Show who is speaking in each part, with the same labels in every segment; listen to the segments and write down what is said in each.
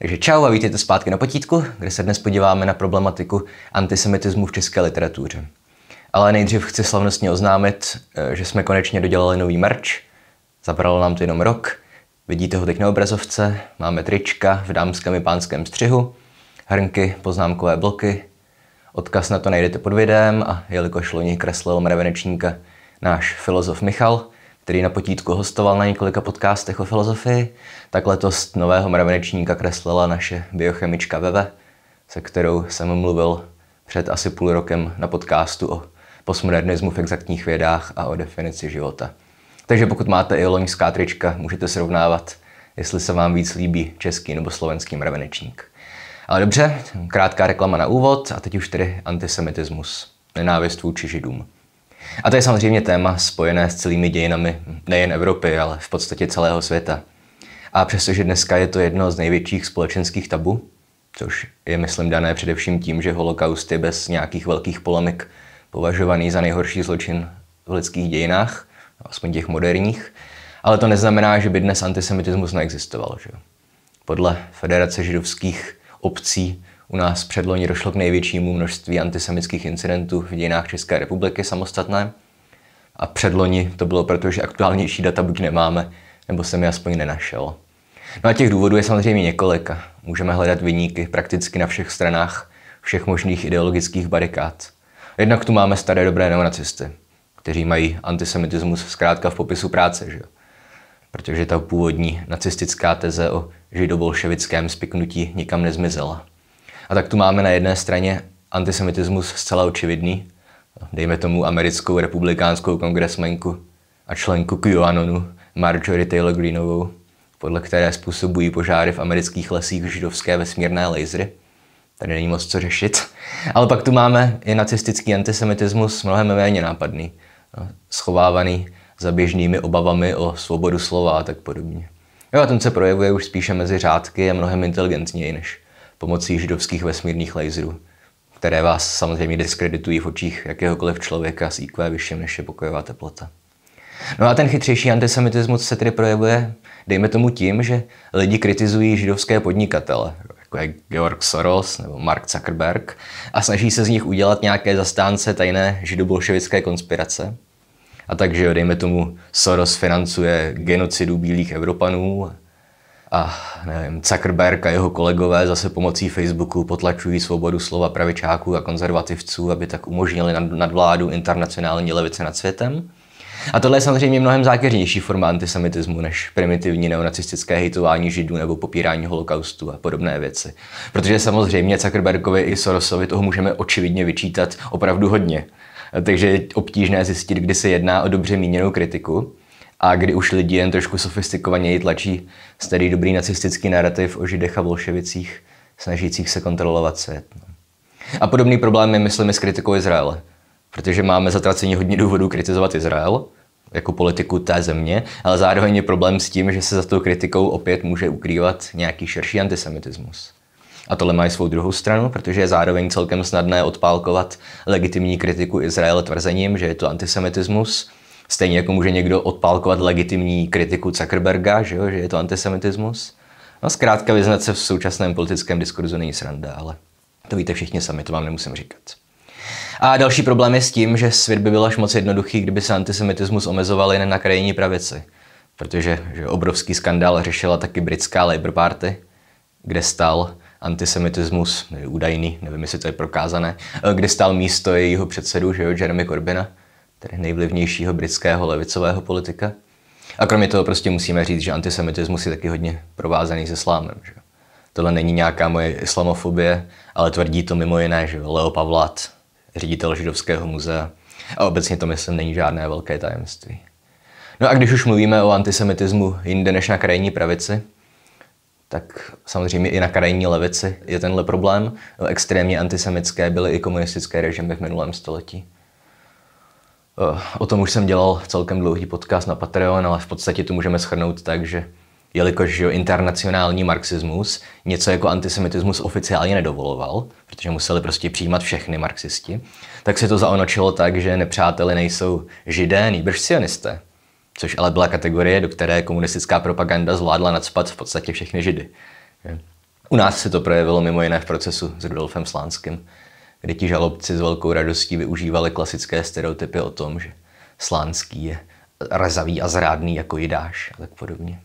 Speaker 1: Takže čau a vítejte zpátky na potítku, kde se dnes podíváme na problematiku antisemitismu v české literatuře. Ale nejdřív chci slavnostně oznámit, eh, že jsme konečně dodělali nový merch. Zabralo nám to jenom rok. Vidíte ho teď na obrazovce. Máme trička v dámském i pánském střihu, hrnky, poznámkové bloky. Odkaz na to najdete pod videem a jelikož loni kreslil mravenečníka náš filozof Michal, který na potítku hostoval na několika podcastech o filozofii, tak letos nového mravenečníka kreslila naše biochemička Veve, se kterou jsem mluvil před asi půl rokem na podcastu o postmodernismu v exaktních vědách a o definici života. Takže pokud máte i loňská trička, můžete srovnávat, jestli se vám víc líbí český nebo slovenský mravenečník. Ale dobře, krátká reklama na úvod a teď už tedy antisemitismus, nenávist vůči židům. A to je samozřejmě téma spojené s celými dějinami nejen Evropy, ale v podstatě celého světa. A přestože dneska je to jedno z největších společenských tabu, což je, myslím, dané především tím, že holokaust je bez nějakých velkých polemik považovaný za nejhorší zločin v lidských dějinách, aspoň těch moderních, ale to neznamená, že by dnes antisemitismus neexistoval. Že? Podle Federace židovských obcí u nás předloni došlo k největšímu množství antisemických incidentů v dějinách České republiky samostatné. A předloni to bylo proto, že aktuálnější data buď nemáme, nebo jsem je aspoň nenašel. No a těch důvodů je samozřejmě několik. Můžeme hledat vyníky prakticky na všech stranách všech možných ideologických barikád. Jednak tu máme staré dobré neonacisty, kteří mají antisemitismus zkrátka v popisu práce, že Protože ta původní nacistická teze o židobolševickém spiknutí nikam nezmizela. A tak tu máme na jedné straně antisemitismus zcela očividný, dejme tomu americkou republikánskou kongresmenku a členku QAnonu Marjorie Taylor Greenovou, podle které způsobují požáry v amerických lesích židovské vesmírné lasery. Tady není moc co řešit. Ale pak tu máme i nacistický antisemitismus mnohem méně nápadný, no, schovávaný za běžnými obavami o svobodu slova a tak podobně. Jo, a ten se projevuje už spíše mezi řádky a mnohem inteligentněji než pomocí židovských vesmírných laserů, které vás samozřejmě diskreditují v očích jakéhokoliv člověka s IQ vyšším než je pokojová teplota. No a ten chytřejší antisemitismus se tedy projevuje, dejme tomu tím, že lidi kritizují židovské podnikatele, jako je Georg Soros nebo Mark Zuckerberg, a snaží se z nich udělat nějaké zastánce tajné židobolševické konspirace. A takže, dejme tomu, Soros financuje genocidu bílých Evropanů, a nevím, Zuckerberg a jeho kolegové zase pomocí Facebooku potlačují svobodu slova pravičáků a konzervativců, aby tak umožnili nadvládu internacionální levice nad světem. A tohle je samozřejmě mnohem zákeřnější forma antisemitismu než primitivní neonacistické hejtování židů nebo popírání holokaustu a podobné věci. Protože samozřejmě Zuckerbergovi i Sorosovi toho můžeme očividně vyčítat opravdu hodně. Takže je obtížné zjistit, kdy se jedná o dobře míněnou kritiku a kdy už lidi jen trošku sofistikovaněji tlačí starý dobrý nacistický narrativ o židech a bolševicích, snažících se kontrolovat svět. No. A podobný problém je, myslím, s kritikou Izraele. Protože máme zatracení hodně důvodů kritizovat Izrael, jako politiku té země, ale zároveň je problém s tím, že se za tou kritikou opět může ukrývat nějaký širší antisemitismus. A tohle má i svou druhou stranu, protože je zároveň celkem snadné odpálkovat legitimní kritiku Izraele tvrzením, že je to antisemitismus, Stejně jako může někdo odpálkovat legitimní kritiku Zuckerberga, že, jo, že je to antisemitismus. No zkrátka vyznat se v současném politickém diskurzu není sranda, ale to víte všichni sami, to vám nemusím říkat. A další problém je s tím, že svět by byl až moc jednoduchý, kdyby se antisemitismus omezoval jen na krajní pravici. Protože že obrovský skandál řešila taky britská Labour Party, kde stál antisemitismus, nevím, údajný, nevím, jestli to je prokázané, eh, kde stál místo jejího předsedu, že jo, Jeremy Corbina tedy nejvlivnějšího britského levicového politika. A kromě toho prostě musíme říct, že antisemitismus je taky hodně provázaný s islámem. Že? Tohle není nějaká moje islamofobie, ale tvrdí to mimo jiné, že Leo Pavlat, ředitel Židovského muzea. A obecně to, myslím, není žádné velké tajemství. No a když už mluvíme o antisemitismu jinde než na krajní pravici, tak samozřejmě i na krajní levici je tenhle problém. Extrémně antisemické byly i komunistické režimy v minulém století. Eh, o tom už jsem dělal celkem dlouhý podcast na Patreon, ale v podstatě to můžeme shrnout tak, že jelikož jo, internacionální marxismus něco jako antisemitismus oficiálně nedovoloval, protože museli prostě přijímat všechny marxisti, tak se to zaonočilo tak, že nepřáteli nejsou židé, nýbrž sionisté. Což ale byla kategorie, do které komunistická propaganda zvládla nadspat v podstatě všechny židy. U nás se to projevilo mimo jiné v procesu s Rudolfem Slánským, kde ti žalobci s velkou radostí využívali klasické stereotypy o tom, že Slánský je rezavý a zrádný jako Jidáš a tak podobně.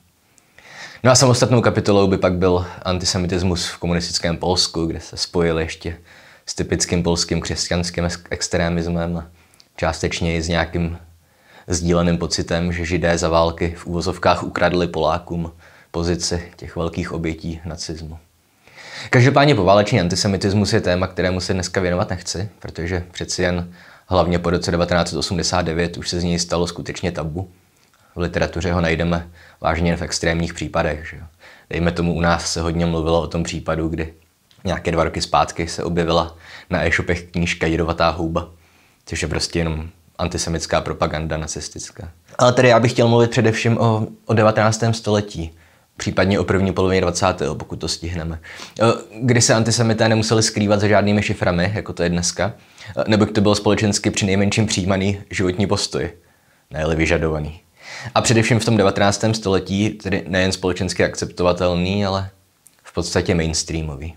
Speaker 1: No a samostatnou kapitolou by pak byl antisemitismus v komunistickém Polsku, kde se spojil ještě s typickým polským křesťanským extremismem a částečně i s nějakým sdíleným pocitem, že židé za války v úvozovkách ukradli Polákům pozici těch velkých obětí nacismu. Každopádně poválečný antisemitismus je téma, kterému se dneska věnovat nechci, protože přeci jen hlavně po roce 1989 už se z něj stalo skutečně tabu. V literatuře ho najdeme vážně jen v extrémních případech. Že jo? Dejme tomu, u nás se hodně mluvilo o tom případu, kdy nějaké dva roky zpátky se objevila na e-shopech knížka "Jedovatá houba, což je prostě jenom antisemická propaganda nacistická. Ale tedy já bych chtěl mluvit především o, o 19. století, případně o první polovině 20. pokud to stihneme. Eh, kdy se antisemité nemuseli skrývat za žádnými šiframi, jako to je dneska, eh, nebo to byl společensky při nejmenším přijímaný životní postoj, ne vyžadovaný. A především v tom 19. století, tedy nejen společensky akceptovatelný, ale v podstatě mainstreamový.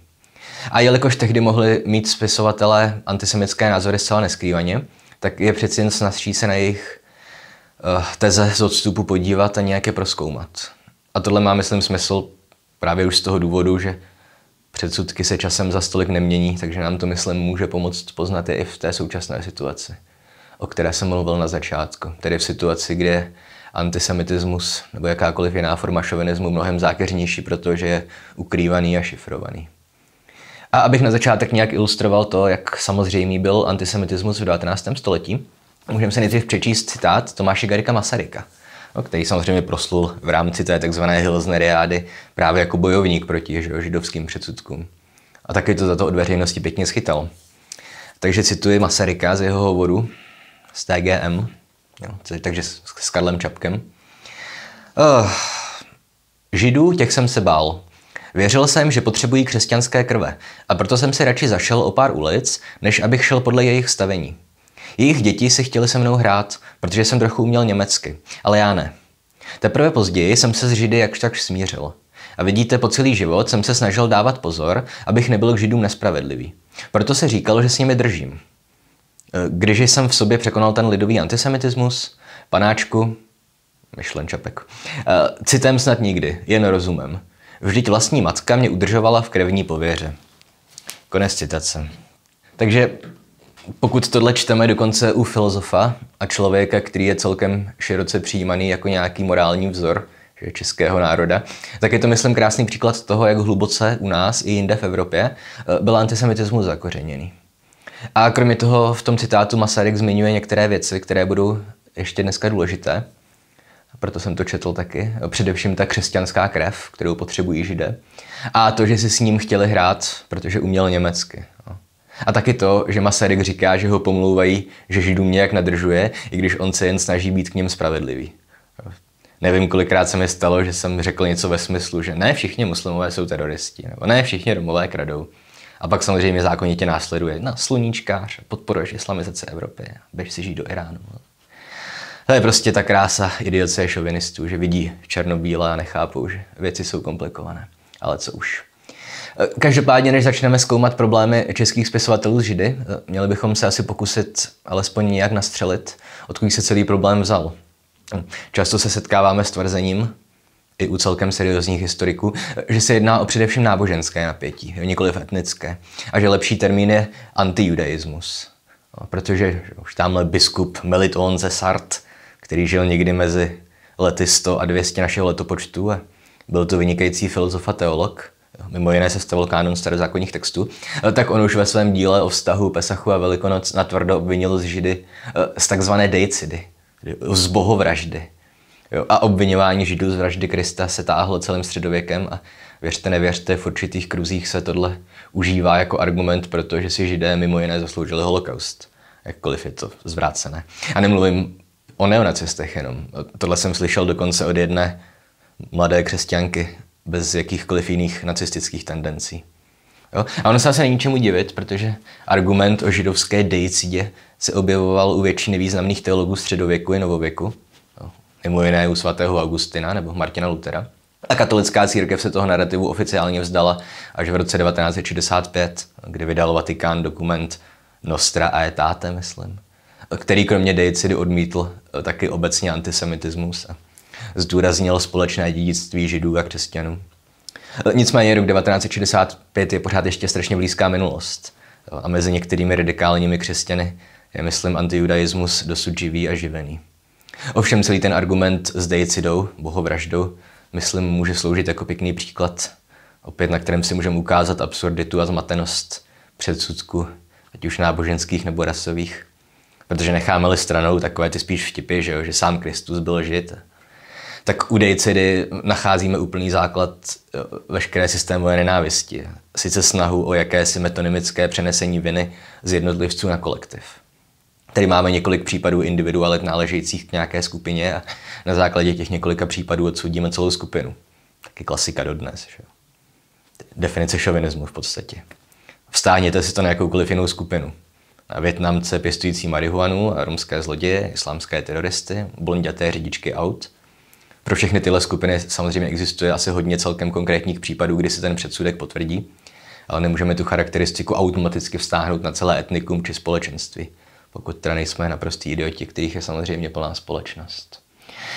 Speaker 1: A jelikož tehdy mohli mít spisovatelé antisemické názory zcela neskrývaně, tak je přeci jen snazší se na jejich eh, teze z odstupu podívat a nějaké proskoumat. A tohle má, myslím, smysl právě už z toho důvodu, že předsudky se časem za stolik nemění, takže nám to, myslím, může pomoct poznat je i v té současné situaci, o které jsem mluvil na začátku, tedy v situaci, kde antisemitismus nebo jakákoliv jiná forma šovinismu mnohem zákeřnější, protože je ukrývaný a šifrovaný. A abych na začátek nějak ilustroval to, jak samozřejmý byl antisemitismus v 19. století, můžeme se nejdřív přečíst citát Tomáše Garika Masaryka – No, který samozřejmě proslul v rámci té tzv. Hilsneriády právě jako bojovník proti že, židovským předsudkům. A taky to za to od veřejnosti pěkně schytal. Takže cituji Masaryka z jeho hovoru z TGM, jo, takže s, s Karlem Čapkem. Uh, židů, těch jsem se bál. Věřil jsem, že potřebují křesťanské krve a proto jsem si radši zašel o pár ulic, než abych šel podle jejich stavení. Jejich děti si chtěli se mnou hrát, protože jsem trochu uměl německy, ale já ne. Teprve později jsem se s Židy jakž tak smířil. A vidíte, po celý život jsem se snažil dávat pozor, abych nebyl k Židům nespravedlivý. Proto se říkalo, že s nimi držím. E, když jsem v sobě překonal ten lidový antisemitismus, panáčku, myšlen čapek, e, citem snad nikdy, jen rozumem. Vždyť vlastní matka mě udržovala v krevní pověře. Konec citace. Takže pokud tohle čteme dokonce u filozofa a člověka, který je celkem široce přijímaný jako nějaký morální vzor že českého národa, tak je to, myslím, krásný příklad toho, jak hluboce u nás i jinde v Evropě eh, byl antisemitismus zakořeněný. A kromě toho v tom citátu Masaryk zmiňuje některé věci, které budou ještě dneska důležité. Proto jsem to četl taky. Především ta křesťanská krev, kterou potřebují židé. A to, že si s ním chtěli hrát, protože uměl německy. No. A taky to, že Masaryk říká, že ho pomlouvají, že židům nějak nadržuje, i když on se jen snaží být k něm spravedlivý. Nevím, kolikrát se mi stalo, že jsem řekl něco ve smyslu, že ne všichni muslimové jsou teroristi, nebo ne všichni romové kradou. A pak samozřejmě zákonitě následuje na sluníčkář, podporuješ islamizace Evropy, běž si žít do Iránu. To je prostě ta krása idiocie šovinistů, že vidí černobílé a nechápou, že věci jsou komplikované. Ale co už. Každopádně, než začneme zkoumat problémy českých spisovatelů z Židy, měli bychom se asi pokusit alespoň nějak nastřelit, odkud se celý problém vzal. Často se setkáváme s tvrzením, i u celkem seriózních historiků, že se jedná o především náboženské napětí, v etnické, a že lepší termín je antijudaismus. No, protože už tamhle biskup Meliton ze Sart, který žil někdy mezi lety 100 a 200 našeho letopočtu a byl to vynikající filozof a teolog, mimo jiné stavil kánon starozákonních textů, eh, tak on už ve svém díle o vztahu Pesachu a Velikonoc natvrdo obvinil z židy eh, z takzvané deicidy, z bohovraždy. Jo, a obvinování židů z vraždy Krista se táhlo celým středověkem a věřte, nevěřte, v určitých kruzích se tohle užívá jako argument, protože si židé mimo jiné zasloužili holokaust. Jakkoliv je to zvrácené. A nemluvím o neonacistech jenom. Tohle jsem slyšel dokonce od jedné mladé křesťanky bez jakýchkoliv jiných nacistických tendencí. Jo? A ono se asi není čemu divit, protože argument o židovské deicidě se objevoval u většiny významných teologů středověku i novověku, mimo jiné u svatého Augustina nebo Martina Lutera. A katolická církev se toho narrativu oficiálně vzdala až v roce 1965, kdy vydal Vatikán dokument Nostra aetate, myslím, který kromě deicidy odmítl taky obecně antisemitismus a zdůraznil společné dědictví židů a křesťanů. Nicméně rok 1965 je pořád ještě strašně blízká minulost a mezi některými radikálními křesťany je, myslím, antijudaismus dosud živý a živený. Ovšem celý ten argument s deicidou, bohovraždou, myslím, může sloužit jako pěkný příklad, opět na kterém si můžeme ukázat absurditu a zmatenost předsudku, ať už náboženských nebo rasových. Protože necháme-li stranou takové ty spíš vtipy, že, jo, že sám Kristus byl žid tak u Deicidy nacházíme úplný základ eh, veškeré systémové nenávisti. Sice snahu o jakési metonymické přenesení viny z jednotlivců na kolektiv. Tady máme několik případů individualit náležejících k nějaké skupině a na základě těch několika případů odsoudíme celou skupinu. Taky klasika dodnes. Že? Definice šovinismu v podstatě. Vstáhněte si to na jakoukoliv jinou skupinu. Na Větnamce pěstující marihuanu, romské zloděje, islámské teroristy, blondiaté řidičky aut – pro všechny tyhle skupiny samozřejmě existuje asi hodně celkem konkrétních případů, kdy se ten předsudek potvrdí, ale nemůžeme tu charakteristiku automaticky vztáhnout na celé etnikum či společenství, pokud teda nejsme naprostý idioti, kterých je samozřejmě plná společnost.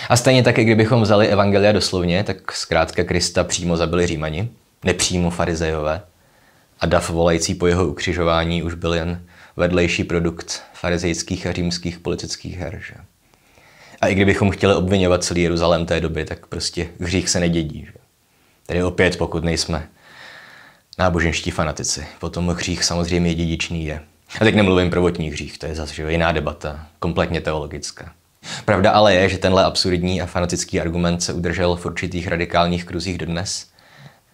Speaker 1: A stejně tak, kdybychom vzali evangelia doslovně, tak zkrátka Krista přímo zabili římani, nepřímo farizejové, a dav volající po jeho ukřižování už byl jen vedlejší produkt farizejských a římských politických her. Že? A i kdybychom chtěli obvinovat celý Jeruzalém té doby, tak prostě hřích se nedědí. Že? Tedy opět, pokud nejsme náboženští fanatici, potom hřích samozřejmě dědičný je. A teď nemluvím prvotní hřích, to je zase jiná debata, kompletně teologická. Pravda ale je, že tenhle absurdní a fanatický argument se udržel v určitých radikálních kruzích dodnes,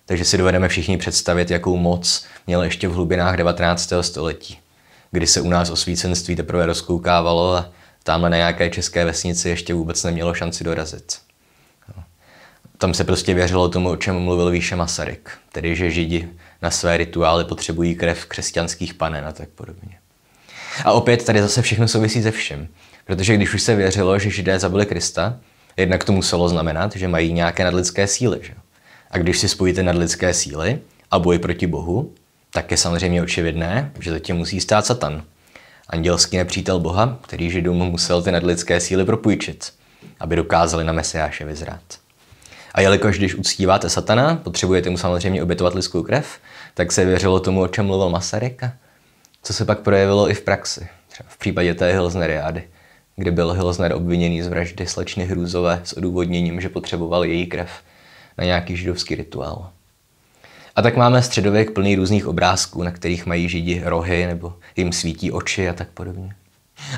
Speaker 1: takže si dovedeme všichni představit, jakou moc měl ještě v hlubinách 19. století, kdy se u nás osvícenství teprve rozkoukávalo a tamhle na nějaké české vesnici ještě vůbec nemělo šanci dorazit. Tam se prostě věřilo tomu, o čem mluvil výše Masaryk, tedy že Židi na své rituály potřebují krev křesťanských panen a tak podobně. A opět tady zase všechno souvisí se vším, protože když už se věřilo, že Židé zabili Krista, jednak to muselo znamenat, že mají nějaké nadlidské síly. Že? A když si spojíte nadlidské síly a boj proti Bohu, tak je samozřejmě očividné, že zatím musí stát Satan, andělský nepřítel Boha, který židům musel ty nadlidské síly propůjčit, aby dokázali na Mesiáše vyzrát. A jelikož když uctíváte satana, potřebujete mu samozřejmě obětovat lidskou krev, tak se věřilo tomu, o čem mluvil Masaryk, co se pak projevilo i v praxi, třeba v případě té Hilsneriády, kde byl Hilsner obviněný z vraždy slečny Hrůzové s odůvodněním, že potřeboval její krev na nějaký židovský rituál. A tak máme středověk plný různých obrázků, na kterých mají židi rohy nebo jim svítí oči a tak podobně.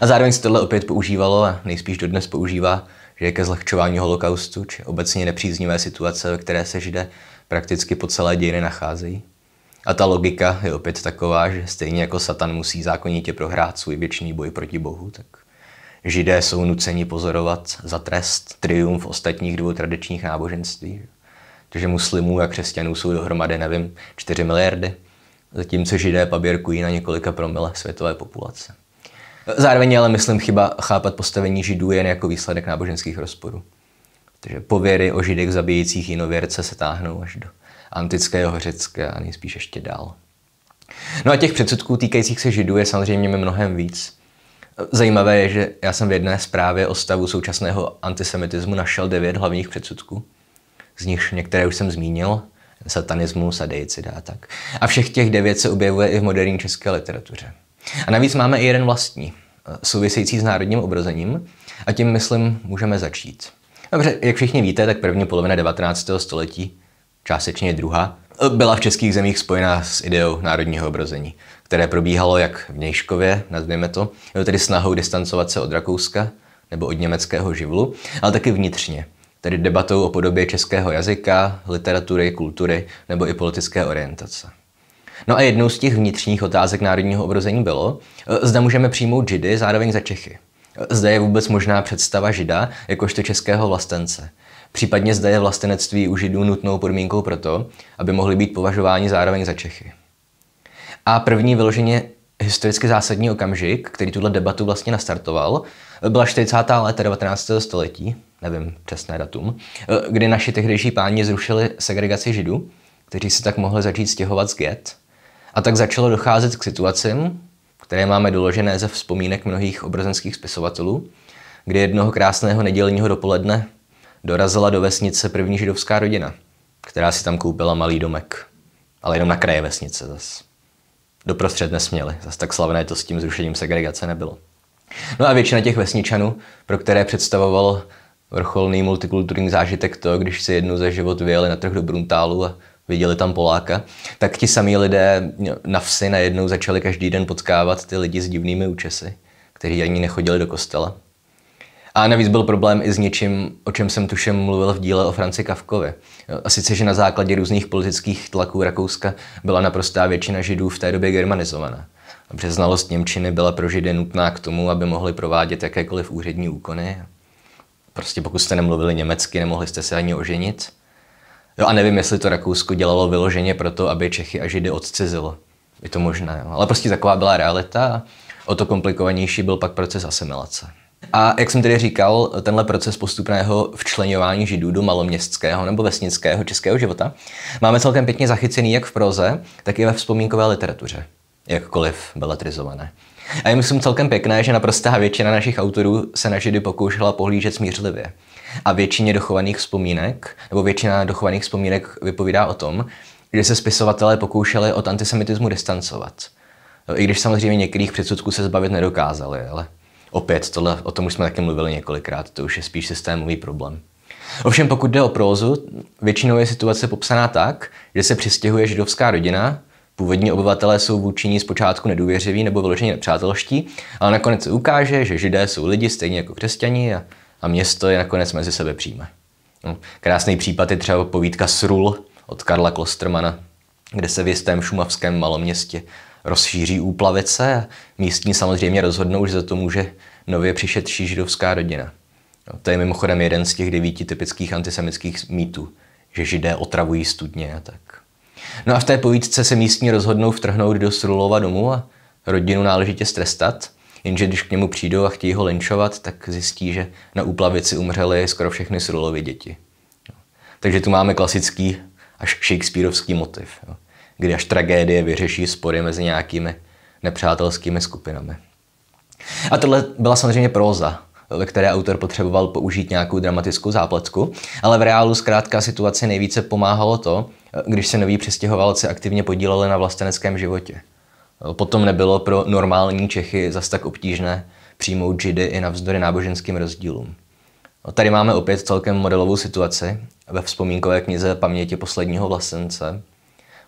Speaker 1: A zároveň se tohle opět používalo a nejspíš dodnes používá, že je ke zlehčování holokaustu či obecně nepříznivé situace, ve které se židé prakticky po celé dějiny nacházejí. A ta logika je opět taková, že stejně jako Satan musí zákonitě prohrát svůj věčný boj proti Bohu, tak židé jsou nuceni pozorovat za trest triumf ostatních dvou tradičních náboženství protože muslimů a křesťanů jsou dohromady, nevím, 4 miliardy, zatímco židé paběrkují na několika promile světové populace. Zároveň ale, myslím, chyba chápat postavení židů jen jako výsledek náboženských rozporů. Takže pověry o židech zabíjících jinověrce se táhnou až do antického Řecka a nejspíš ještě dál. No a těch předsudků týkajících se židů je samozřejmě mnohem víc. Zajímavé je, že já jsem v jedné zprávě o stavu současného antisemitismu našel devět hlavních předsudků z nich některé už jsem zmínil, satanismus a deicida a tak. A všech těch devět se objevuje i v moderní české literatuře. A navíc máme i jeden vlastní, eh, související s národním obrozením a tím, myslím, můžeme začít. Dobře, jak všichni víte, tak první polovina 19. století, částečně druhá, eh, byla v českých zemích spojená s ideou národního obrození, které probíhalo jak v Nějškově, nazvěme to, tedy snahou distancovat se od Rakouska nebo od německého živlu, ale taky vnitřně, tedy debatou o podobě českého jazyka, literatury, kultury nebo i politické orientace. No a jednou z těch vnitřních otázek národního obrození bylo, eh, zda můžeme přijmout židy zároveň za Čechy. Eh, zda je vůbec možná představa žida jakožto českého vlastence. Případně zda je vlastenectví u židů nutnou podmínkou pro to, aby mohli být považováni zároveň za Čechy. A první vyloženě historicky zásadní okamžik, který tuto debatu vlastně nastartoval, eh, byla 40. léta 19. století, nevím přesné datum, eh, kdy naši tehdejší páni zrušili segregaci židů, kteří se tak mohli začít stěhovat z get. A tak začalo docházet k situacím, které máme doložené ze vzpomínek mnohých obrazenských spisovatelů, kdy jednoho krásného nedělního dopoledne dorazila do vesnice první židovská rodina, která si tam koupila malý domek, ale jenom na kraje vesnice zas. Doprostřed nesměli, zas tak slavné to s tím zrušením segregace nebylo. No a většina těch vesničanů, pro které představoval vrcholný multikulturní zážitek to, když se jednou za život vyjeli na trh do Bruntálu a viděli tam Poláka, tak ti samí lidé na vsi najednou začali každý den potkávat ty lidi s divnými účesy, kteří ani nechodili do kostela. A navíc byl problém i s něčím, o čem jsem tušem mluvil v díle o Franci Kavkovi. A sice, že na základě různých politických tlaků Rakouska byla naprostá většina židů v té době germanizovaná. A přeznalost Němčiny byla pro židy nutná k tomu, aby mohli provádět jakékoliv úřední úkony Prostě pokud jste nemluvili německy, nemohli jste se ani oženit. Jo a nevím, jestli to Rakousko dělalo vyloženě proto, aby Čechy a Židy odcizilo. Je to možné, jo. ale prostě taková byla realita a o to komplikovanější byl pak proces asimilace. A jak jsem tedy říkal, tenhle proces postupného včlenování židů do maloměstského nebo vesnického českého života máme celkem pěkně zachycený jak v proze, tak i ve vzpomínkové literatuře, jakkoliv beletrizované. A je myslím celkem pěkné, že naprostá většina našich autorů se na židy pokoušela pohlížet smířlivě. A většině dochovaných vzpomínek, nebo většina dochovaných vzpomínek vypovídá o tom, že se spisovatelé pokoušeli od antisemitismu distancovat. No, I když samozřejmě některých předsudků se zbavit nedokázali, ale opět, tohle, o tom už jsme taky mluvili několikrát, to už je spíš systémový problém. Ovšem pokud jde o prózu, většinou je situace popsaná tak, že se přistěhuje židovská rodina Původní obyvatelé jsou vůči ní zpočátku nedůvěřiví nebo vyloženě nepřátelští, ale nakonec se ukáže, že židé jsou lidi stejně jako křesťani a, a město je nakonec mezi sebe přijme. No, krásný případ je třeba povídka Srul od Karla Klostermana, kde se v jistém šumavském maloměstě rozšíří úplavice a místní samozřejmě rozhodnou, že za to může nově přišetší židovská rodina. No, to je mimochodem jeden z těch devíti typických antisemických mýtů, že židé otravují studně a tak. No a v té povídce se místní rozhodnou vtrhnout do Srulova domu a rodinu náležitě strestat. Jenže když k němu přijdou a chtějí ho linčovat, tak zjistí, že na úplavici umřeli skoro všechny Srulovy děti. No. Takže tu máme klasický až shakespeareovský motiv, kdy až tragédie vyřeší spory mezi nějakými nepřátelskými skupinami. A tohle byla samozřejmě proza, ve které autor potřeboval použít nějakou dramatickou zápletku, ale v reálu zkrátka situaci nejvíce pomáhalo to, když se noví přistěhovalci aktivně podíleli na vlasteneckém životě. Eh, potom nebylo pro normální Čechy zas tak obtížné přijmout židy i navzdory náboženským rozdílům. Eh, tady máme opět celkem modelovou situaci ve vzpomínkové knize Paměti posledního vlastence,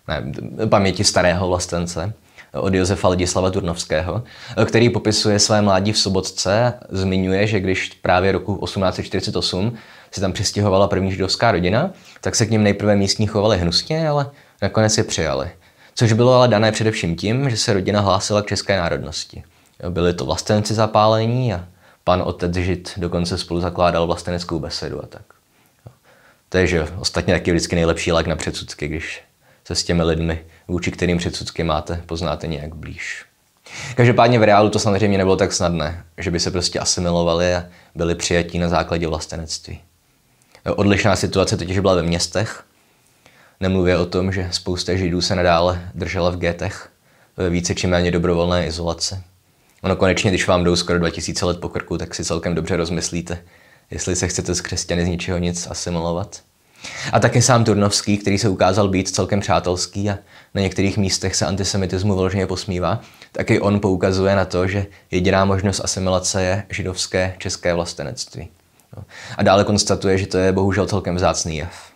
Speaker 1: ne, Paměti starého vlastence, eh, od Josefa Ladislava Turnovského, který popisuje své mládí v Sobotce, zmiňuje, že když právě roku 1848 se tam přistěhovala první židovská rodina, tak se k ním nejprve místní chovali hnusně, ale nakonec je přijali. Což bylo ale dané především tím, že se rodina hlásila k české národnosti. Byli to vlastenci zapálení a pan otec Žid dokonce spolu zakládal vlasteneckou besedu a tak. To je, že ostatně taky vždycky nejlepší lék na předsudky, když se s těmi lidmi, vůči kterým předsudky máte, poznáte nějak blíž. Každopádně v reálu to samozřejmě nebylo tak snadné, že by se prostě asimilovali a byli přijatí na základě vlastenectví. Odlišná situace totiž byla ve městech. Nemluvě o tom, že spousta židů se nadále držela v getech ve více či méně dobrovolné izolaci. Ono konečně, když vám jdou skoro 2000 let po krku, tak si celkem dobře rozmyslíte, jestli se chcete z křesťany z ničeho nic asimilovat. A taky sám Turnovský, který se ukázal být celkem přátelský a na některých místech se antisemitismu vyloženě posmívá, taky on poukazuje na to, že jediná možnost asimilace je židovské české vlastenectví. No. A dále konstatuje, že to je bohužel celkem vzácný jev.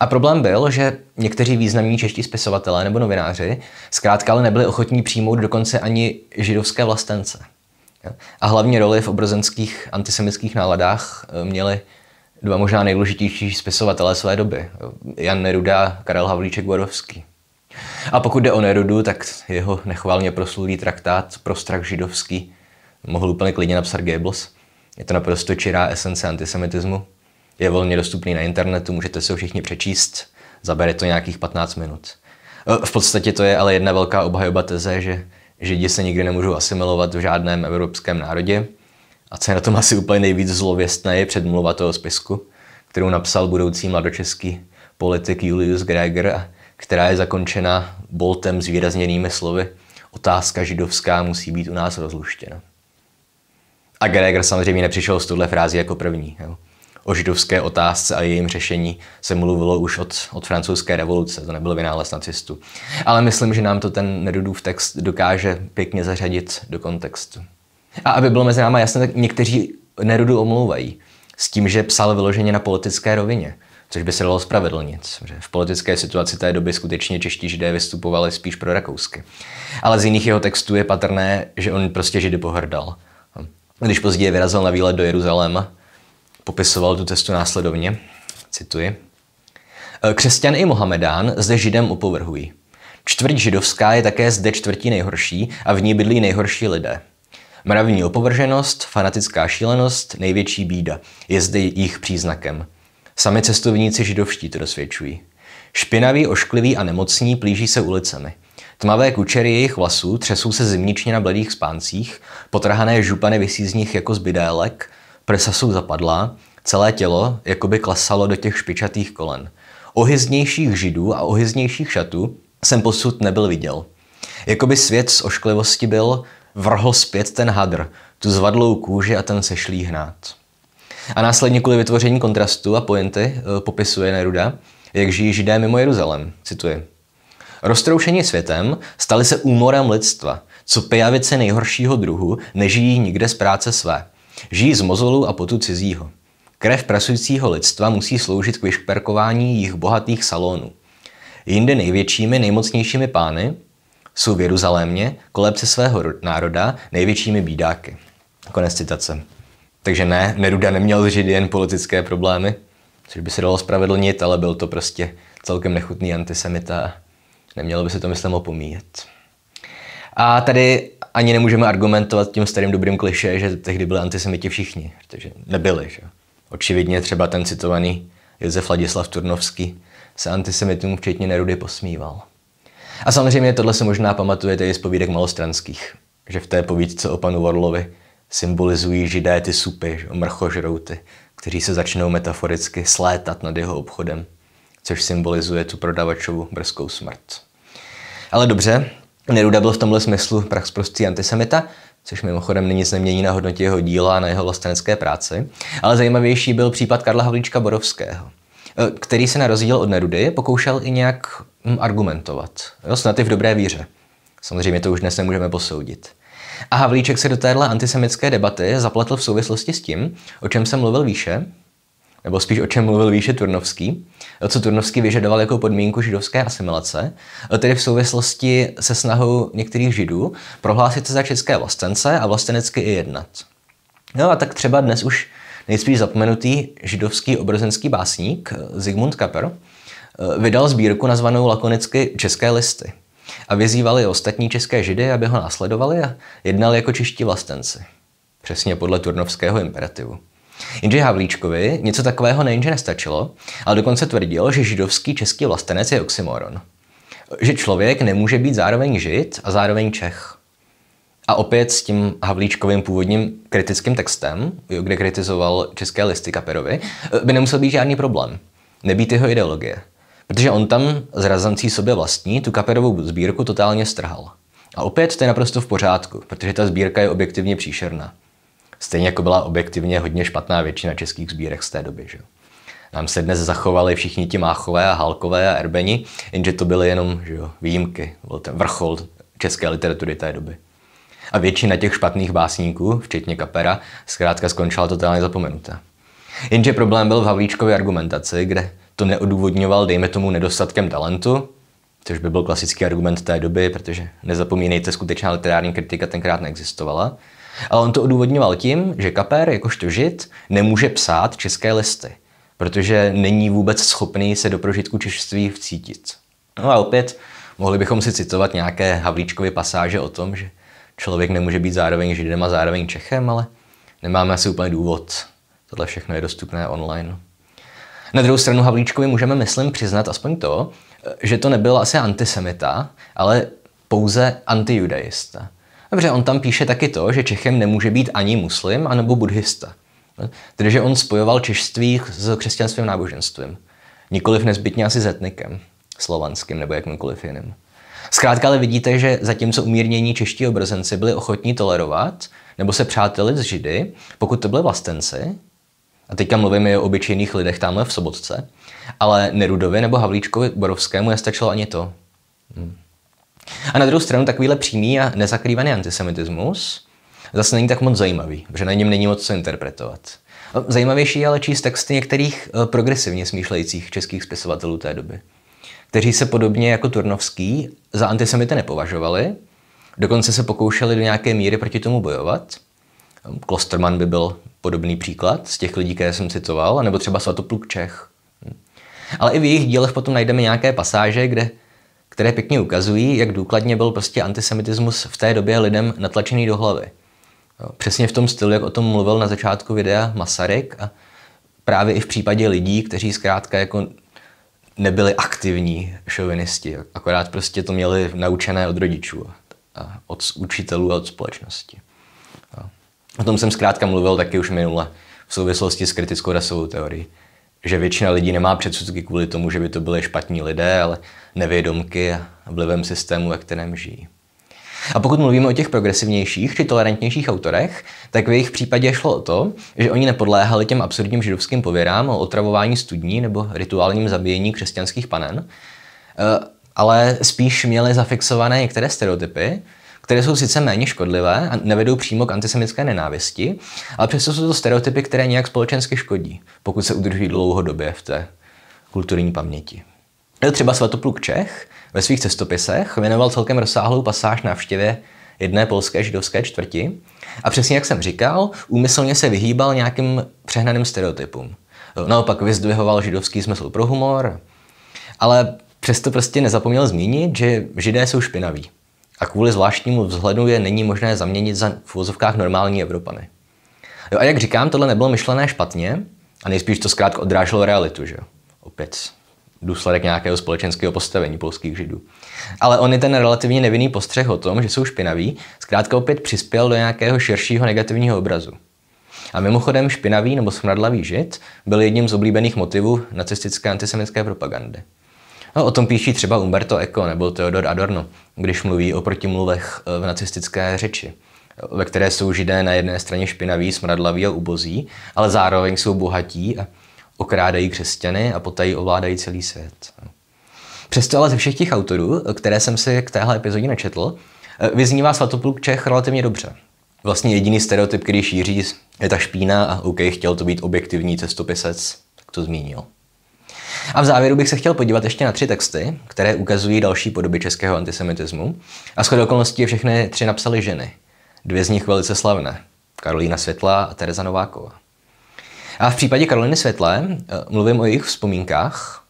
Speaker 1: A problém byl, že někteří významní čeští spisovatelé nebo novináři zkrátka ale nebyli ochotní přijmout dokonce ani židovské vlastence. A hlavně roli v obrozenských antisemických náladách eh, měli dva možná nejdůležitější spisovatelé své doby. Eh, Jan Neruda a Karel Havlíček Borovský. A pokud jde o Nerudu, tak jeho nechválně proslulý traktát strach židovský mohl úplně klidně napsat Goebbels. Je to naprosto čirá esence antisemitismu. Je volně dostupný na internetu, můžete si ho všichni přečíst. Zabere to nějakých 15 minut. E, v podstatě to je ale jedna velká obhajoba teze, že Židi se nikdy nemůžou asimilovat v žádném evropském národě. A co je na tom asi úplně nejvíc zlověstné, je předmluva toho spisku, kterou napsal budoucí mladočeský politik Julius Greger, která je zakončena boltem s výrazněnými slovy Otázka židovská musí být u nás rozluštěna. A Gregor samozřejmě nepřišel s tuhle frází jako první. Jo. O židovské otázce a jejím řešení se mluvilo už od, od francouzské revoluce, to nebyl vynález nacistů. Ale myslím, že nám to ten Nerudův text dokáže pěkně zařadit do kontextu. A aby bylo mezi náma jasné, tak někteří Nerudu omlouvají s tím, že psal vyloženě na politické rovině, což by se dalo spravedlnit. Že v politické situaci té doby skutečně čeští židé vystupovali spíš pro Rakousky. Ale z jiných jeho textů je patrné, že on prostě židy pohrdal když později vyrazil na výlet do Jeruzaléma, popisoval tu cestu následovně, cituji. Eh, křesťan i Mohamedán zde židem opovrhují. Čtvrť židovská je také zde čtvrtí nejhorší a v ní bydlí nejhorší lidé. Mravní opovrženost, fanatická šílenost, největší bída je zde jejich příznakem. Sami cestovníci židovští to dosvědčují. Špinaví, oškliví a nemocní plíží se ulicemi. Tmavé kučery jejich vlasů třesou se zimničně na bledých spáncích, potrhané župany vysí z nich jako zbydélek, prsa jsou zapadlá, celé tělo jako by klasalo do těch špičatých kolen. Ohyznějších židů a ohyznějších šatů jsem posud nebyl viděl. Jakoby svět z ošklivosti byl, vrhl zpět ten hadr, tu zvadlou kůži a ten sešlý hnát. A následně kvůli vytvoření kontrastu a pointy eh, popisuje Neruda, jak žijí židé mimo Jeruzalém, cituji. Roztroušení světem stali se úmorem lidstva, co pijavice nejhoršího druhu nežijí nikde z práce své. Žijí z mozolu a potu cizího. Krev prasujícího lidstva musí sloužit k vyšperkování jich bohatých salonů. Jinde největšími, nejmocnějšími pány jsou v Jeruzalémě, kolebce svého národa, největšími bídáky. Konec citace. Takže ne, Neruda neměl vždy jen politické problémy, což by se dalo spravedlnit, ale byl to prostě celkem nechutný antisemita Nemělo by se to, myslím, opomíjet. A tady ani nemůžeme argumentovat tím starým dobrým kliše, že tehdy byli antisemiti všichni, protože nebyli. Že? Očividně třeba ten citovaný Josef Ladislav Turnovský se antisemitům včetně Nerudy posmíval. A samozřejmě tohle se možná pamatujete i z povídek malostranských, že v té povídce o panu Orlovi symbolizují židé ty supy, mrchožrouty, kteří se začnou metaforicky slétat nad jeho obchodem, což symbolizuje tu prodavačovu brzkou smrt. Ale dobře, Neruda byl v tomhle smyslu prostý antisemita, což mimochodem nic nemění na hodnotě jeho díla a na jeho vlastenecké práci, ale zajímavější byl případ Karla Havlíčka Borovského, eh, který se na rozdíl od Nerudy pokoušel i nějak hm, argumentovat, jo, snad i v dobré víře. Samozřejmě to už dnes nemůžeme posoudit. A Havlíček se do téhle antisemické debaty zapletl v souvislosti s tím, o čem jsem mluvil výše, nebo spíš o čem mluvil výše Turnovský, co Turnovský vyžadoval jako podmínku židovské asimilace, tedy v souvislosti se snahou některých židů prohlásit se za české vlastence a vlastenecky i jednat. No a tak třeba dnes už nejspíš zapomenutý židovský obrozenský básník eh, Zygmunt Kaper eh, vydal sbírku nazvanou lakonicky České listy a vyzývali ostatní české židy, aby ho následovali a jednali jako čeští vlastenci. Přesně podle turnovského imperativu. Jenže Havlíčkovi něco takového nejenže nestačilo, ale dokonce tvrdil, že židovský český vlastenec je oxymoron. Že člověk nemůže být zároveň žid a zároveň Čech. A opět s tím Havlíčkovým původním kritickým textem, kde kritizoval české listy Kaperovi, by nemusel být žádný problém. Nebýt jeho ideologie. Protože on tam zrazancí sobě vlastní tu Kaperovou sbírku totálně strhal. A opět to je naprosto v pořádku, protože ta sbírka je objektivně příšerná. Stejně jako byla objektivně hodně špatná většina českých sbírek z té doby. Že? Nám se dnes zachovali všichni ti Máchové a Halkové a Erbeni, jenže to byly jenom že jo, výjimky. Byl ten vrchol české literatury té doby. A většina těch špatných básníků, včetně Kapera, zkrátka skončila totálně zapomenutá. Jenže problém byl v Havlíčkově argumentaci, kde to neodůvodňoval, dejme tomu, nedostatkem talentu, což by byl klasický argument té doby, protože nezapomínejte, skutečná literární kritika tenkrát neexistovala, ale on to odůvodňoval tím, že Kapér, jakožto žid, nemůže psát české listy, protože není vůbec schopný se do prožitku češství vcítit. No a opět, mohli bychom si citovat nějaké Havlíčkovy pasáže o tom, že člověk nemůže být zároveň židem a zároveň Čechem, ale nemáme asi úplně důvod. Tohle všechno je dostupné online. Na druhou stranu Havlíčkovi můžeme, myslím, přiznat aspoň to, že to nebyl asi antisemita, ale pouze antijudaista. Dobře, on tam píše taky to, že Čechem nemůže být ani muslim, anebo buddhista. Tedy, že on spojoval češství s křesťanským náboženstvím. Nikoliv nezbytně asi s etnikem, slovanským nebo jakýmkoliv jiným. Zkrátka ale vidíte, že zatímco umírnění čeští obrozenci byli ochotní tolerovat nebo se přátelit s Židy, pokud to byly vlastenci, a teďka mluvíme o obyčejných lidech tamhle v Sobotce, ale Nerudovi nebo Havlíčkovi Borovskému nestačilo ani to. Hmm. A na druhou stranu takovýhle přímý a nezakrývaný antisemitismus zase není tak moc zajímavý, že na něm není moc co interpretovat. Zajímavější je ale číst texty některých eh, progresivně smýšlejících českých spisovatelů té doby, kteří se podobně jako Turnovský za antisemity nepovažovali, dokonce se pokoušeli do nějaké míry proti tomu bojovat. Klosterman by byl podobný příklad z těch lidí, které jsem citoval, nebo třeba Svatopluk Čech. Hm. Ale i v jejich dílech potom najdeme nějaké pasáže, kde které pěkně ukazují, jak důkladně byl prostě antisemitismus v té době lidem natlačený do hlavy. Přesně v tom stylu, jak o tom mluvil na začátku videa Masaryk a právě i v případě lidí, kteří zkrátka jako nebyli aktivní šovinisti, akorát prostě to měli naučené od rodičů, a od učitelů a od společnosti. O tom jsem zkrátka mluvil taky už minule v souvislosti s kritickou rasovou teorií, že většina lidí nemá předsudky kvůli tomu, že by to byly špatní lidé, ale nevědomky a vlivem systému, ve kterém žijí. A pokud mluvíme o těch progresivnějších či tolerantnějších autorech, tak v jejich případě šlo o to, že oni nepodléhali těm absurdním židovským pověrám o otravování studní nebo rituálním zabíjení křesťanských panen, eh, ale spíš měli zafixované některé stereotypy, které jsou sice méně škodlivé a nevedou přímo k antisemické nenávisti, ale přesto jsou to stereotypy, které nějak společensky škodí, pokud se udržují dlouhodobě v té kulturní paměti. Třeba Svatopluk Čech ve svých cestopisech věnoval celkem rozsáhlou pasáž návštěvě jedné polské židovské čtvrti. A přesně jak jsem říkal, úmyslně se vyhýbal nějakým přehnaným stereotypům. Naopak vyzdvihoval židovský smysl pro humor, ale přesto prostě nezapomněl zmínit, že židé jsou špinaví. A kvůli zvláštnímu vzhledu je není možné zaměnit za v úzovkách normální Evropany. Jo, a jak říkám, tohle nebylo myšlené špatně a nejspíš to zkrátka odráželo realitu, že Opět důsledek nějakého společenského postavení polských židů. Ale on je ten relativně nevinný postřeh o tom, že jsou špinaví, zkrátka opět přispěl do nějakého širšího negativního obrazu. A mimochodem špinavý nebo smradlavý žid byl jedním z oblíbených motivů nacistické antisemitské propagandy. No, o tom píší třeba Umberto Eco nebo Theodor Adorno, když mluví o protimluvech eh, v nacistické řeči, ve které jsou židé na jedné straně špinaví, smradlaví a ubozí, ale zároveň jsou bohatí a okrádají křesťany a poté ovládají celý svět. Přesto ale ze všech těch autorů, které jsem si k téhle epizodě načetl, eh, vyznívá Svatopluk Čech relativně dobře. Vlastně jediný stereotyp, který šíří, je ta špína a OK, chtěl to být objektivní cestopisec, tak to zmínil. A v závěru bych se chtěl podívat ještě na tři texty, které ukazují další podoby českého antisemitismu. A shodou okolností je všechny tři napsaly ženy. Dvě z nich velice slavné. Karolína Světla a Tereza Nováková. A v případě Karoliny Světlé eh, mluvím o jejich vzpomínkách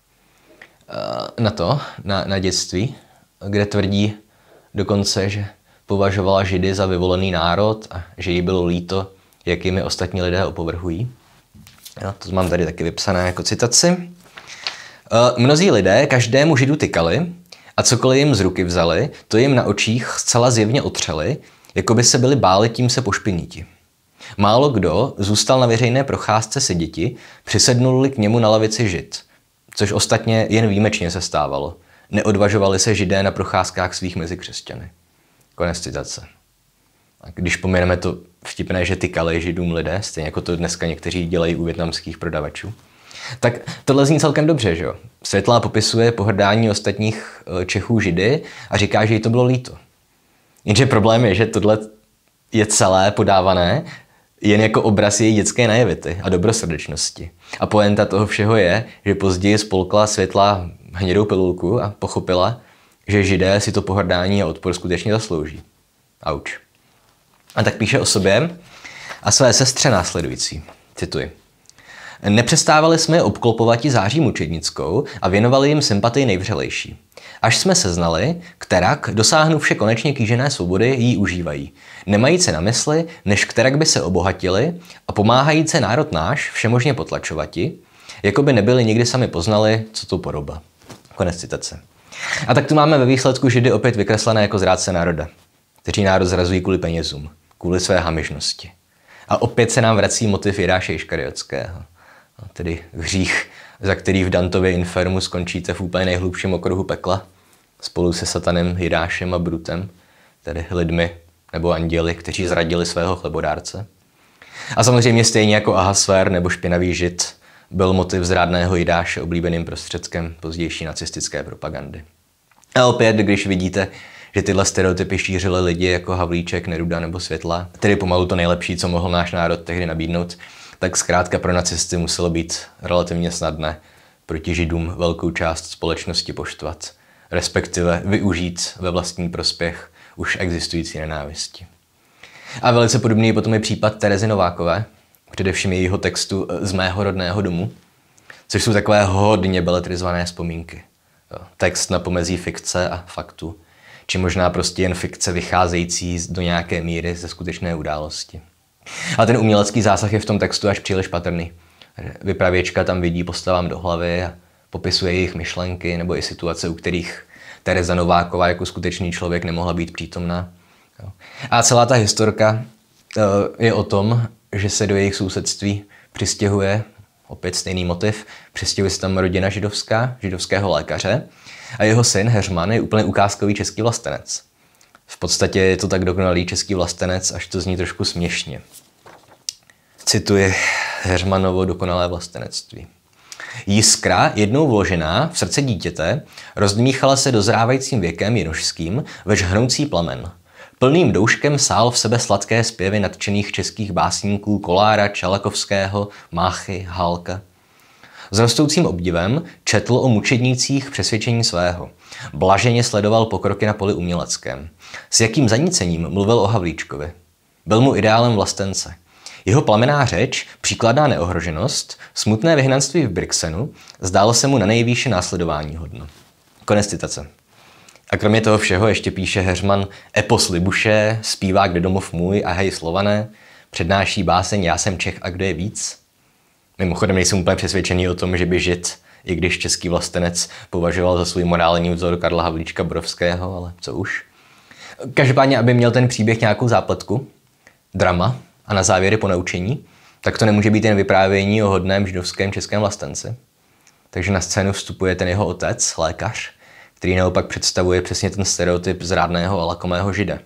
Speaker 1: eh, na to, na, na dětství, kde tvrdí dokonce, že považovala Židy za vyvolený národ a že jí bylo líto, jakými ostatní lidé opovrhují. Já to mám tady taky vypsané jako citaci. Eh, mnozí lidé každému Židu tykali a cokoliv jim z ruky vzali, to jim na očích zcela zjevně otřeli, jako by se byli báli tím se pošpiniti. Málo kdo zůstal na veřejné procházce se děti, přisednuli k němu na lavici žid, což ostatně jen výjimečně se stávalo. Neodvažovali se židé na procházkách svých mezi křesťany. Konec citace. A když pomineme to vtipné, že tykali židům lidé, stejně jako to dneska někteří dělají u větnamských prodavačů, tak tohle zní celkem dobře, že jo? Světlá popisuje pohrdání ostatních eh, Čechů židy a říká, že jí to bylo líto. Jenže problém je, že tohle je celé podávané jen jako obraz její dětské najevity a dobrosrdečnosti. A poenta toho všeho je, že později spolkla světla hnědou pilulku a pochopila, že židé si to pohrdání a odpor skutečně zaslouží. Auč. A tak píše o sobě a své sestře následující. Cituji. Nepřestávali jsme obklopovat i září mučednickou a věnovali jim sympatii nejvřelejší. Až jsme seznali, kterak, dosáhnu vše konečně kýžené svobody, jí užívají nemajíce na mysli, než kterak by se obohatili a pomáhajíce národ náš všemožně potlačovati, jako by nebyli nikdy sami poznali, co to poroba. Konec citace. A tak tu máme ve výsledku Židy opět vykreslené jako zrádce národa, kteří národ zrazují kvůli penězům, kvůli své hamižnosti. A opět se nám vrací motiv Jiráše Iškariotského, tedy hřích, za který v Dantově infermu skončíte v úplně nejhlubším okruhu pekla, spolu se satanem Jirášem a Brutem, tedy lidmi nebo anděli, kteří zradili svého chlebodárce. A samozřejmě stejně jako Ahasver nebo špinavý žid byl motiv zrádného Jidáše oblíbeným prostředkem pozdější nacistické propagandy. A opět, když vidíte, že tyhle stereotypy šířily lidi jako Havlíček, Neruda nebo Světla, tedy pomalu to nejlepší, co mohl náš národ tehdy nabídnout, tak zkrátka pro nacisty muselo být relativně snadné proti židům velkou část společnosti poštvat, respektive využít ve vlastní prospěch už existující nenávisti. A velice podobný je potom i případ Terezy Novákové, především jejího textu eh, z mého rodného domu, což jsou takové hodně beletrizované vzpomínky. Text na pomezí fikce a faktu, či možná prostě jen fikce vycházející do nějaké míry ze skutečné události. A ten umělecký zásah je v tom textu až příliš patrný. Vypravěčka tam vidí postavám do hlavy a popisuje jejich myšlenky nebo i situace, u kterých Tereza Nováková jako skutečný člověk nemohla být přítomná. A celá ta historka eh, je o tom, že se do jejich sousedství přistěhuje, opět stejný motiv, přistěhuje se tam rodina židovská, židovského lékaře a jeho syn Heřman je úplně ukázkový český vlastenec. V podstatě je to tak dokonalý český vlastenec, až to zní trošku směšně. Cituji Heřmanovo dokonalé vlastenectví. Jiskra, jednou vložená v srdce dítěte, rozdmíchala se dozrávajícím věkem jinožským ve žhnoucí plamen. Plným douškem sál v sebe sladké zpěvy nadčených českých básníků Kolára, Čalakovského, Máchy, Hálka. S rostoucím obdivem četl o mučednících přesvědčení svého. Blaženě sledoval pokroky na poli uměleckém. S jakým zanícením mluvil o Havlíčkovi. Byl mu ideálem vlastence – jeho plamená řeč, příkladná neohroženost, smutné vyhnanství v Brixenu, zdálo se mu na nejvýše následování hodno. Konec citace. A kromě toho všeho ještě píše Heřman Epos Libuše, zpívá Kde domov můj a hej Slované, přednáší báseň Já jsem Čech a kdo je víc. Mimochodem nejsem úplně přesvědčený o tom, že by Žid, i když český vlastenec považoval za svůj morální vzor Karla Havlíčka Borovského, ale co už. Každopádně, aby měl ten příběh nějakou zápletku, drama, a na závěry po naučení tak to nemůže být jen vyprávění o hodném židovském českém vlastenci. Takže na scénu vstupuje ten jeho otec, lékař, který naopak představuje přesně ten stereotyp zrádného a lakomého žida.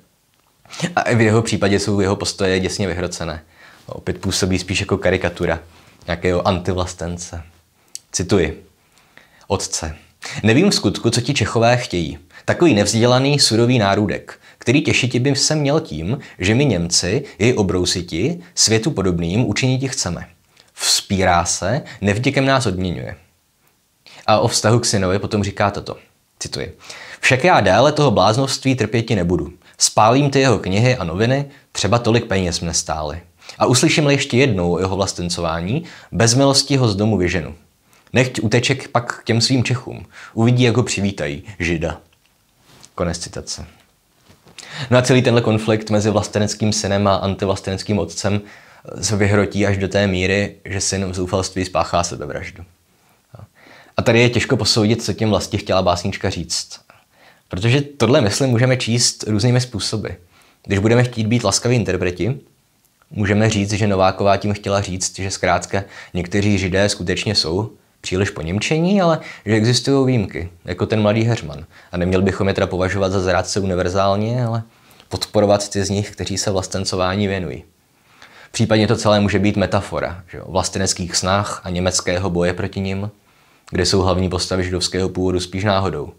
Speaker 1: A i v jeho případě jsou jeho postoje děsně vyhrocené. Opět působí spíš jako karikatura nějakého antivlastence. Cituji. Otce. Nevím v skutku, co ti Čechové chtějí. Takový nevzdělaný, surový nárůdek který těšit by se měl tím, že my Němci, její obrousiti, světu podobným učinit chceme. Vzpírá se, nevděkem nás odměňuje. A o vztahu k synovi potom říká toto. Cituji. Však já déle toho bláznoství trpěti nebudu. Spálím ty jeho knihy a noviny, třeba tolik peněz mne stály. A uslyším ještě jednou o jeho vlastencování, bez milosti ho z domu vyženu. Nechť uteček pak k těm svým Čechům. Uvidí, jak ho přivítají, žida. Konec citace. No a celý tenhle konflikt mezi vlasteneckým synem a antivlasteneckým otcem se vyhrotí až do té míry, že syn v zoufalství spáchá sebevraždu. A tady je těžko posoudit, co tím vlastně chtěla básnička říct. Protože tohle, myslím, můžeme číst různými způsoby. Když budeme chtít být laskaví interpreti, můžeme říct, že Nováková tím chtěla říct, že zkrátka někteří židé skutečně jsou příliš po němčení, ale že existují výjimky, jako ten mladý Heřman. A neměl bychom je teda považovat za zrádce univerzálně, ale podporovat ty z nich, kteří se vlastencování věnují. Případně to celé může být metafora že o vlasteneckých snách a německého boje proti nim, kde jsou hlavní postavy židovského původu spíš náhodou.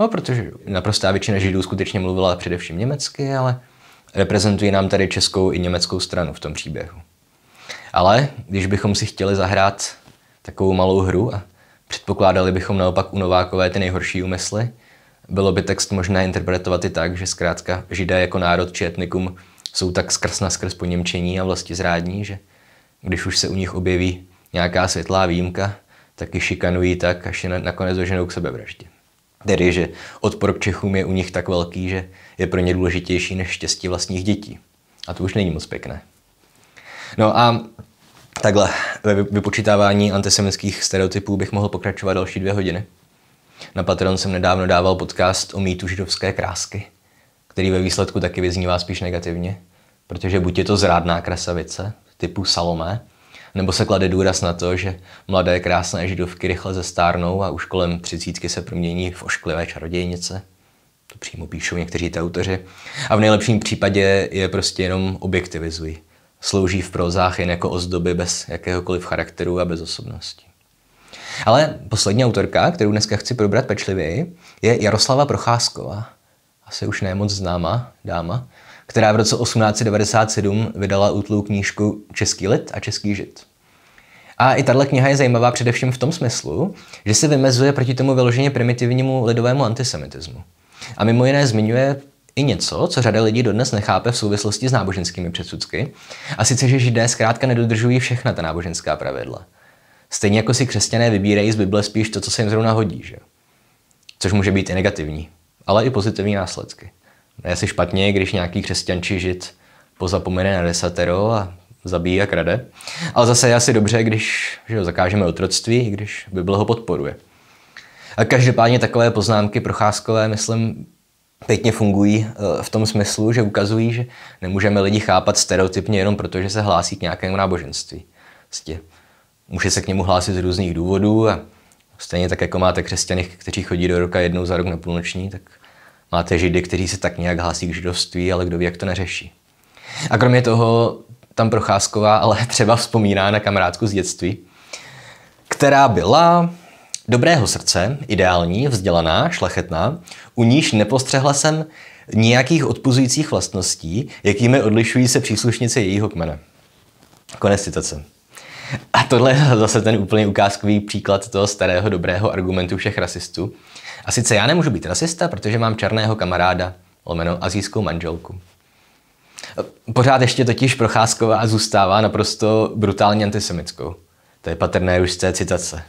Speaker 1: No, protože naprostá většina židů skutečně mluvila především německy, ale reprezentuje nám tady českou i německou stranu v tom příběhu. Ale když bychom si chtěli zahrát takovou malou hru a předpokládali bychom naopak u Novákové ty nejhorší úmysly. Bylo by text možné interpretovat i tak, že zkrátka židé jako národ či etnikum jsou tak skrz na skrz poněmčení a vlasti zrádní, že když už se u nich objeví nějaká světlá výjimka, tak ji šikanují tak, až je nakonec doženou k sebevraždě. Tedy, že odpor k Čechům je u nich tak velký, že je pro ně důležitější než štěstí vlastních dětí. A to už není moc pěkné. No a Takhle, ve vypočítávání antisemitských stereotypů bych mohl pokračovat další dvě hodiny. Na Patreon jsem nedávno dával podcast o mýtu židovské krásky, který ve výsledku taky vyznívá spíš negativně, protože buď je to zrádná krasavice, typu Salomé, nebo se klade důraz na to, že mladé krásné židovky rychle zestárnou a už kolem třicítky se promění v ošklivé čarodějnice. To přímo píšou někteří ty autoři. A v nejlepším případě je prostě jenom objektivizují slouží v prozách jen jako ozdoby bez jakéhokoliv charakteru a bez osobnosti. Ale poslední autorka, kterou dneska chci probrat pečlivěji, je Jaroslava Procházková, asi už nemoc známá dáma, která v roce 1897 vydala útlou knížku Český lid a Český žid. A i tahle kniha je zajímavá především v tom smyslu, že se vymezuje proti tomu vyloženě primitivnímu lidovému antisemitismu. A mimo jiné zmiňuje i něco, co řada lidí dodnes nechápe v souvislosti s náboženskými předsudky, a sice, že židé zkrátka nedodržují všechna ta náboženská pravidla. Stejně jako si křesťané vybírají z Bible spíš to, co se jim zrovna hodí, že? Což může být i negativní, ale i pozitivní následky. Je si špatně, když nějaký křesťan či žid pozapomene na desatero a zabíjí a krade. Ale zase je asi dobře, když že ho zakážeme otroctví, když Bible ho podporuje. A každopádně takové poznámky procházkové, myslím, pěkně fungují eh, v tom smyslu, že ukazují, že nemůžeme lidi chápat stereotypně jenom proto, že se hlásí k nějakému náboženství. Vlastně může se k němu hlásit z různých důvodů a stejně tak, jako máte křesťany, kteří chodí do roka jednou za rok na půlnoční, tak máte židy, kteří se tak nějak hlásí k židovství, ale kdo ví, jak to neřeší. A kromě toho tam Procházková ale třeba vzpomíná na kamarádku z dětství, která byla Dobrého srdce, ideální, vzdělaná, šlechetná, u níž nepostřehla jsem nějakých odpuzujících vlastností, jakými odlišují se příslušnice jejího kmene. Konec citace. A tohle je zase ten úplně ukázkový příklad toho starého dobrého argumentu všech rasistů. A sice já nemůžu být rasista, protože mám černého kamaráda, lomeno azijskou manželku. Pořád ještě totiž Procházková zůstává naprosto brutálně antisemickou. To je patrné už z té citace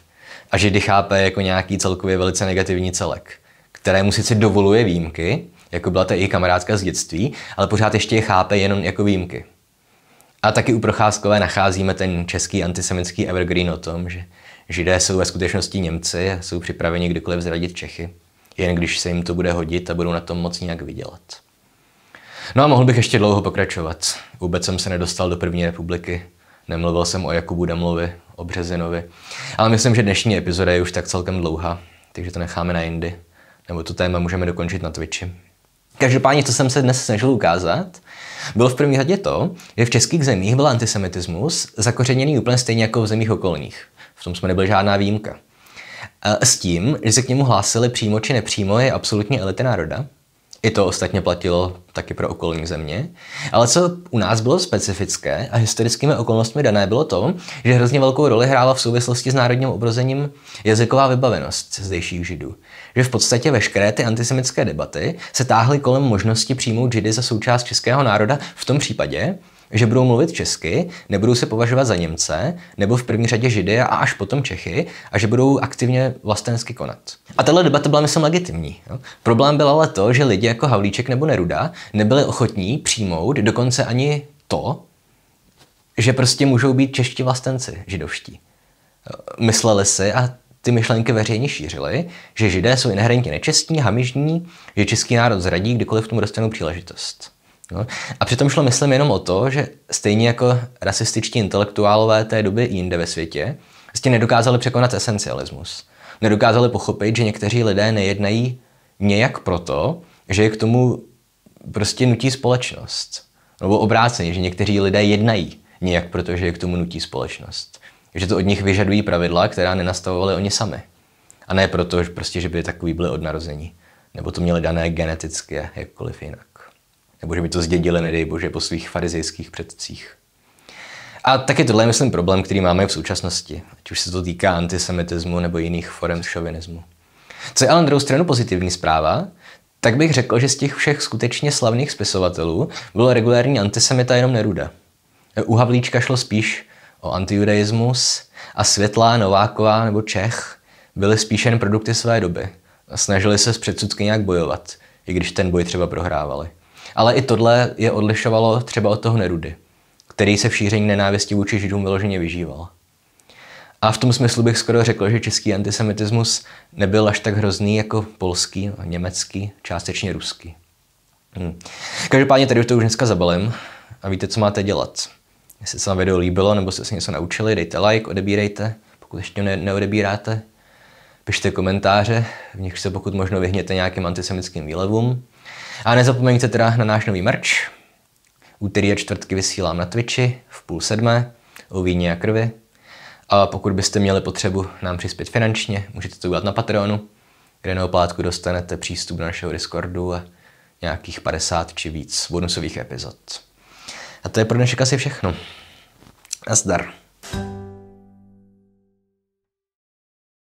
Speaker 1: a židy chápe jako nějaký celkově velice negativní celek, kterému sice dovoluje výjimky, jako byla ta její kamarádka z dětství, ale pořád ještě je chápe jenom jako výjimky. A taky u Procházkové nacházíme ten český antisemický evergreen o tom, že Židé jsou ve skutečnosti Němci a jsou připraveni kdykoliv zradit Čechy, jen když se jim to bude hodit a budou na tom moc nějak vydělat. No a mohl bych ještě dlouho pokračovat. Vůbec jsem se nedostal do první republiky, nemluvil jsem o Jakubu Demlovi, o Březinovi. Ale myslím, že dnešní epizoda je už tak celkem dlouhá, takže to necháme na jindy. Nebo to téma můžeme dokončit na Twitchi. Každopádně, co jsem se dnes snažil ukázat, bylo v první řadě to, že v českých zemích byl antisemitismus zakořeněný úplně stejně jako v zemích okolních. V tom jsme nebyl žádná výjimka. E, s tím, že se k němu hlásili přímo či nepřímo, je absolutně elity národa, i to ostatně platilo taky pro okolní země. Ale co u nás bylo specifické a historickými okolnostmi dané, bylo to, že hrozně velkou roli hrála v souvislosti s národním obrozením jazyková vybavenost zdejších židů. Že v podstatě veškeré ty antisemické debaty se táhly kolem možnosti přijmout židy za součást českého národa v tom případě, že budou mluvit česky, nebudou se považovat za Němce, nebo v první řadě Židy a až potom Čechy, a že budou aktivně vlastensky konat. A tahle debata byla, myslím, legitimní. Jo? Problém byl ale to, že lidi jako Havlíček nebo Neruda nebyli ochotní přijmout dokonce ani to, že prostě můžou být čeští vlastenci židovští. Mysleli si a ty myšlenky veřejně šířily, že židé jsou inherentně nečestní, hamižní, že český národ zradí, kdykoliv tomu dostanou příležitost. No. A přitom šlo, myslím, jenom o to, že stejně jako rasističtí intelektuálové té doby jinde ve světě, prostě nedokázali překonat esencialismus. Nedokázali pochopit, že někteří lidé nejednají nějak proto, že je k tomu prostě nutí společnost. Nebo obráceně, že někteří lidé jednají nějak proto, že je k tomu nutí společnost. Že to od nich vyžadují pravidla, která nenastavovali oni sami. A ne proto, že prostě, že by takový byli od narození. Nebo to měli dané geneticky jakkoliv jinak nebo že by to zdědili, nedej bože, po svých farizejských předcích. A taky tohle je, myslím, problém, který máme v současnosti, ať už se to týká antisemitismu nebo jiných forem šovinismu. Co je ale na druhou stranu pozitivní zpráva, tak bych řekl, že z těch všech skutečně slavných spisovatelů byl regulární antisemita jenom Neruda. U Havlíčka šlo spíš o antijudaismus a Světlá, Nováková nebo Čech byly spíš jen produkty své doby a snažili se s předsudky nějak bojovat, i když ten boj třeba prohrávali. Ale i tohle je odlišovalo třeba od toho Nerudy, který se v šíření nenávisti vůči židům vyloženě vyžíval. A v tom smyslu bych skoro řekl, že český antisemitismus nebyl až tak hrozný jako polský, německý, částečně ruský. Hmm. Každopádně tady to už dneska zabalím a víte, co máte dělat. Jestli se vám video líbilo nebo jste se něco naučili, dejte like, odebírejte, pokud ještě ne- neodebíráte. Pište komentáře, v nich se pokud možno vyhněte nějakým antisemickým výlevům. A nezapomeňte teda na náš nový merch. Úterý a čtvrtky vysílám na Twitchi v půl sedmé o víně a krvi. A pokud byste měli potřebu nám přispět finančně, můžete to udělat na Patreonu, kde na oplátku dostanete přístup do našeho Discordu a nějakých 50 či víc bonusových epizod. A to je pro dnešek asi všechno. Nazdar.